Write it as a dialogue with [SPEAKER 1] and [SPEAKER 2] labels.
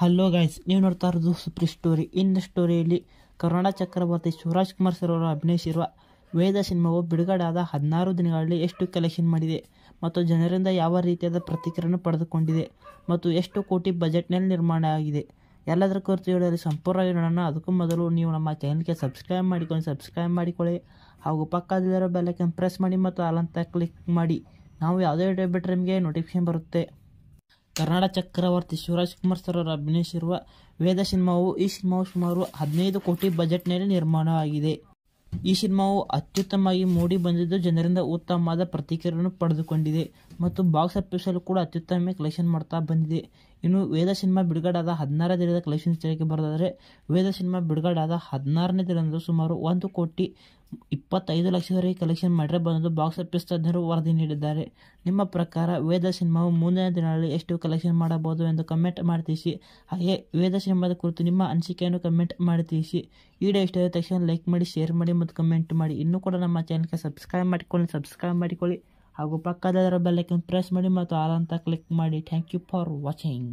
[SPEAKER 1] hello guys ನೀವು ನೋಡ್ತಾ ಇರೋದು ಸುಪ್ರೀ ಸ್ಟೋರಿ ಇನ್ ಸ್ಟೋರಿಯಲ್ಲಿ ಕರುಣಾ ಚಕ್ರವರ್ತಿ ಶಿವರಾಜ್ ಕುಮಾರ್ ಸರ್ ಅವರು ಅಭಿನಯಿಸಿರುವ ವೇದ ಸಿನಿಮಾವು ಬಿಡುಗಡೆ ಆದ ಹದಿನಾರು ದಿನಗಳಲ್ಲಿ ಎಷ್ಟು ಕಲೆಕ್ಷನ್ ಮಾಡಿದೆ ಮತ್ತು ಜನರಿಂದ ಯಾವ ರೀತಿಯಾದ ಪ್ರತಿಕ್ರಿಯೆಯನ್ನು ಪಡೆದುಕೊಂಡಿದೆ ಮತ್ತು ಎಷ್ಟು ಕೋಟಿ ಬಜೆಟ್ನಲ್ಲಿ ನಿರ್ಮಾಣ ಆಗಿದೆ ಎಲ್ಲದರ ಕುರಿತು ಹೇಳಲು ಸಂಪೂರ್ಣವಾಗಿ ನೋಡೋಣ ಅದಕ್ಕೂ ಮೊದಲು ನೀವು ನಮ್ಮ ಚಾನಲ್ಗೆ ಸಬ್ಸ್ಕ್ರೈಬ್ ಮಾಡಿಕೊಂಡು ಸಬ್ಸ್ಕ್ರೈಬ್ ಮಾಡಿಕೊಳ್ಳಿ ಹಾಗೂ ಪಕ್ಕದಲ್ಲಿರೋ ಬೆಲ್ಲಕ್ಕೆ ಪ್ರೆಸ್ ಮಾಡಿ ಮತ್ತು ಅಲ್ಲಂತ ಕ್ಲಿಕ್ ಮಾಡಿ ನಾವು ಯಾವುದೇ ಡೇ ಬಿಟ್ಟರೆ ನಿಮಗೆ ನೋಟಿಫಿಕೇಶನ್ ಬರುತ್ತೆ ಕರ್ನಾಟಕ ಚಕ್ರವರ್ತಿ ಶಿವರಾಜ್ ಕುಮಾರ್ ಸರ್ ಅವರು ಅಭಿನಯಿಸಿರುವ ವೇದ ಸಿನಿಮಾವು ಈ ಸಿನಿಮಾವು ಸುಮಾರು ಹದಿನೈದು ಕೋಟಿ ಬಜೆಟ್ನಲ್ಲಿ ನಿರ್ಮಾಣವಾಗಿದೆ ಈ ಸಿನಿಮಾವು ಅತ್ಯುತ್ತಮವಾಗಿ ಮೂಡಿ ಬಂದಿದ್ದು ಜನರಿಂದ ಉತ್ತಮವಾದ ಪ್ರತಿಕ್ರಿಯೆಯನ್ನು ಪಡೆದುಕೊಂಡಿದೆ ಮತ್ತು ಬಾಕ್ಸ್ ಆಫೀಸಲ್ಲೂ ಕೂಡ ಅತ್ಯುತ್ತಮ ಕಲೆಕ್ಷನ್ ಮಾಡ್ತಾ ಬಂದಿದೆ ಇನ್ನು ವೇದ ಸಿನಿಮಾ ಬಿಡುಗಡೆಯಾದ ಹದಿನಾರನೇ ದಿನದ ಕಲೆಕ್ಷನ್ ಚಿತ್ರಕ್ಕೆ ಬರೋದಾದರೆ ವೇದ ಸಿನಿಮಾ ಬಿಡುಗಡೆಯಾದ ಹದಿನಾರನೇ ದಿನದಂದು ಸುಮಾರು ಒಂದು ಕೋಟಿ ಇಪ್ಪತ್ತೈದು ಲಕ್ಷದವರೆಗೆ ಕಲೆಕ್ಷನ್ ಮಾಡಿದ್ರೆ ಬಂದು ಬಾಕ್ಸ್ ಆಫೀಸ್ ತಜ್ಞರು ವರದಿ ನೀಡಿದ್ದಾರೆ ನಿಮ್ಮ ಪ್ರಕಾರ ವೇದ ಸಿನಿಮಾವು ಮುಂದಿನ ದಿನಗಳಲ್ಲಿ ಎಷ್ಟು ಕಲೆಕ್ಷನ್ ಮಾಡಬಹುದು ಎಂದು ಕಮೆಂಟ್ ಮಾಡಿ ತಿಳಿಸಿ ಹಾಗೆ ವೇದ ಸಿನಿಮಾದ ಕುರಿತು ನಿಮ್ಮ ಅನಿಸಿಕೆಯನ್ನು ಕಮೆಂಟ್ ಮಾಡಿ ತಿಳಿಸಿ ವಿಡಿಯೋ ಇಷ್ಟ ತಕ್ಷಣ ಲೈಕ್ ಮಾಡಿ ಶೇರ್ ಮಾಡಿ ಮತ್ತು ಕಮೆಂಟ್ ಮಾಡಿ ಇನ್ನೂ ಕೂಡ ನಮ್ಮ ಚಾನಲ್ಗೆ ಸಬ್ಸ್ಕ್ರೈಬ್ ಮಾಡಿಕೊಳ್ಳಿ ಸಬ್ಸ್ಕ್ರೈಬ್ ಮಾಡಿಕೊಳ್ಳಿ ಹಾಗೂ ಪಕ್ಕದ ಬೆಲ್ಲೈಕನ್ ಪ್ರೆಸ್ ಮಾಡಿ ಮತ್ತು ಆಲ್ ಕ್ಲಿಕ್ ಮಾಡಿ ಥ್ಯಾಂಕ್ ಯು ಫಾರ್ ವಾಚಿಂಗ್